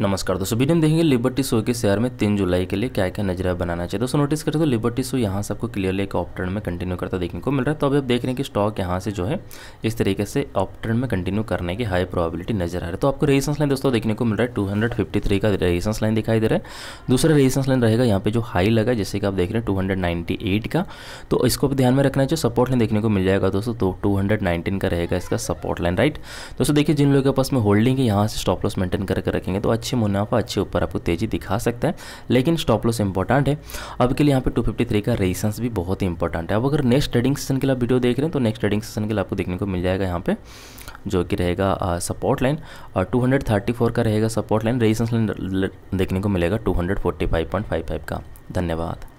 नमस्कार दोस्तों वीडियो में देखेंगे लिबर्टी शो के शेयर में तीन जुलाई के लिए क्या क्या नजरिया बनाना चाहिए दोस्तों नोटिस करें तो लिबर्टी शो यहाँ से आपको क्लियरली एक ऑप्टर्न में कंटिन्यू करता देखने को मिल रहा है तो अभी आप देख रहे हैं कि स्टॉक यहाँ से जो है इस तरीके से ऑप्टर्न में कंटिन्यू करने की हाई प्रॉबिलिटी नजर आ रही है तो आपको रेजिस्टेंस लाइन दोस्तों देखने को मिल रहा है टू का रेजिस्टेंस लाइन दिखाई दे रहा है दूसरा रेजिस्टेंस लाइन रहेगा यहाँ पे जो हाई लगा जैसे कि आप देख रहे हैं टू का तो इसको भी ध्यान में रखना चाहिए सपोर्ट लाइन देखने को मिल जाएगा दोस्तों तो टू का रहेगा इसका सपोर्ट लाइन राइट दोस्तों देखिए जिन लोगों के पास में होल्डिंग है यहाँ से स्टॉप लॉस मेंटेन करके रखेंगे तो अच्छे मुनाफा अच्छे ऊपर आपको तेजी दिखा सकता है लेकिन स्टॉप लॉस इंपॉर्टेंट है अब के लिए यहाँ पे 253 का रेजिस्टेंस भी बहुत ही इंपॉर्टेंट है अब अगर नेक्स्ट ट्रेडिंग सेशन के लिए वीडियो देख रहे हैं तो नेक्स्ट ट्रेडिंग सेशन के लिए आपको देखने को मिल जाएगा यहाँ पे जो कि रहेगा सपोर्ट लाइन और 234 का रहेगा सपोर्ट लाइन रेजिस्टेंस लाइन देखने को मिलेगा 245.55 का धन्यवाद